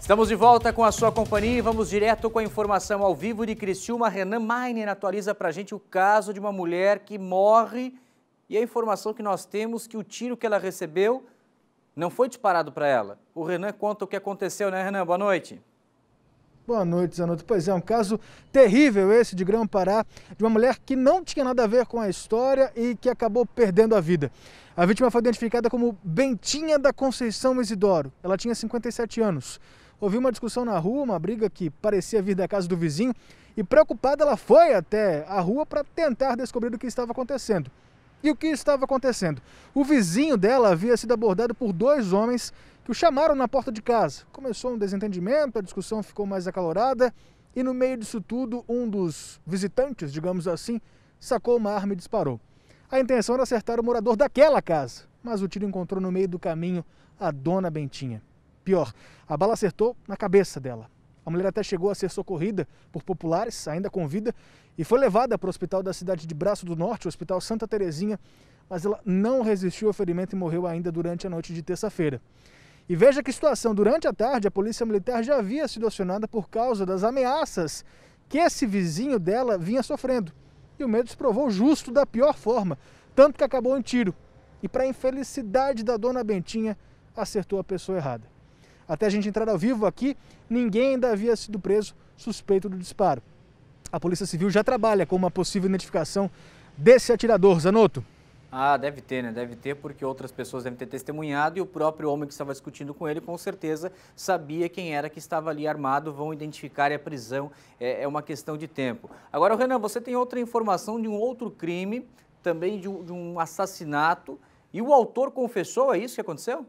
Estamos de volta com a sua companhia e vamos direto com a informação ao vivo de Criciúma. Renan Mainer atualiza para a gente o caso de uma mulher que morre e a informação que nós temos que o tiro que ela recebeu não foi disparado para ela. O Renan conta o que aconteceu, né, Renan? Boa noite. Boa noite, Zanotto. Pois é, um caso terrível esse de Grão-Pará, de uma mulher que não tinha nada a ver com a história e que acabou perdendo a vida. A vítima foi identificada como Bentinha da Conceição Isidoro. Ela tinha 57 anos ouviu uma discussão na rua, uma briga que parecia vir da casa do vizinho, e preocupada ela foi até a rua para tentar descobrir o que estava acontecendo. E o que estava acontecendo? O vizinho dela havia sido abordado por dois homens que o chamaram na porta de casa. Começou um desentendimento, a discussão ficou mais acalorada e no meio disso tudo, um dos visitantes, digamos assim, sacou uma arma e disparou. A intenção era acertar o morador daquela casa, mas o tiro encontrou no meio do caminho a dona Bentinha. Pior, a bala acertou na cabeça dela. A mulher até chegou a ser socorrida por populares, ainda com vida, e foi levada para o hospital da cidade de Braço do Norte, o Hospital Santa Terezinha, mas ela não resistiu ao ferimento e morreu ainda durante a noite de terça-feira. E veja que situação, durante a tarde a polícia militar já havia sido acionada por causa das ameaças que esse vizinho dela vinha sofrendo. E o medo se provou justo da pior forma, tanto que acabou em tiro. E para infelicidade da dona Bentinha, acertou a pessoa errada. Até a gente entrar ao vivo aqui, ninguém ainda havia sido preso suspeito do disparo. A Polícia Civil já trabalha com uma possível identificação desse atirador, Zanotto. Ah, deve ter, né? Deve ter, porque outras pessoas devem ter testemunhado e o próprio homem que estava discutindo com ele, com certeza, sabia quem era que estava ali armado. Vão identificar e é a prisão é, é uma questão de tempo. Agora, Renan, você tem outra informação de um outro crime, também de um, de um assassinato, e o autor confessou, é isso que aconteceu?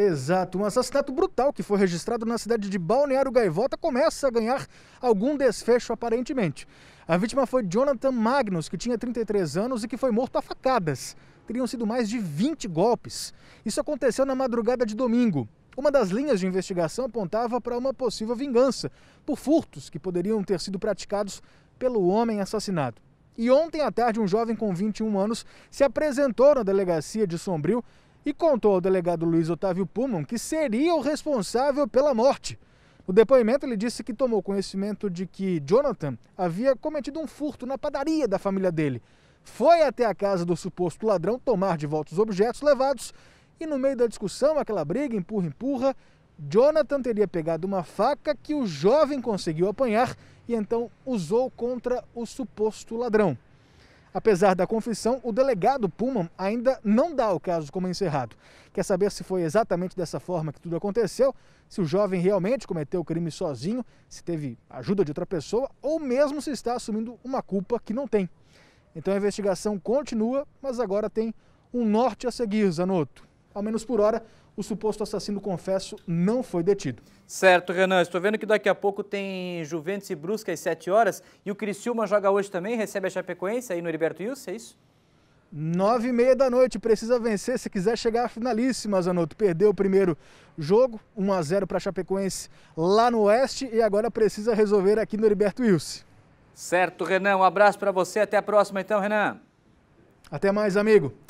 Exato, um assassinato brutal que foi registrado na cidade de Balneário Gaivota começa a ganhar algum desfecho aparentemente. A vítima foi Jonathan Magnus, que tinha 33 anos e que foi morto a facadas. Teriam sido mais de 20 golpes. Isso aconteceu na madrugada de domingo. Uma das linhas de investigação apontava para uma possível vingança por furtos que poderiam ter sido praticados pelo homem assassinado. E ontem à tarde, um jovem com 21 anos se apresentou na delegacia de Sombrio e contou ao delegado Luiz Otávio Puman que seria o responsável pela morte. No depoimento, ele disse que tomou conhecimento de que Jonathan havia cometido um furto na padaria da família dele. Foi até a casa do suposto ladrão tomar de volta os objetos levados e, no meio da discussão, aquela briga, empurra-empurra, Jonathan teria pegado uma faca que o jovem conseguiu apanhar e então usou contra o suposto ladrão. Apesar da confissão, o delegado Pullman ainda não dá o caso como encerrado. Quer saber se foi exatamente dessa forma que tudo aconteceu, se o jovem realmente cometeu o crime sozinho, se teve ajuda de outra pessoa ou mesmo se está assumindo uma culpa que não tem. Então a investigação continua, mas agora tem um norte a seguir, Zanotto ao menos por hora, o suposto assassino confesso não foi detido. Certo, Renan. Estou vendo que daqui a pouco tem Juventus e Brusca às 7 horas. E o Criciúma joga hoje também, recebe a Chapecoense aí no Heriberto Wilson, é isso? Nove e meia da noite, precisa vencer se quiser chegar à finalíssima, Zanotto. Perdeu o primeiro jogo, 1 a 0 para a Chapecoense lá no Oeste e agora precisa resolver aqui no Heriberto Wilson. Certo, Renan. Um abraço para você. Até a próxima então, Renan. Até mais, amigo.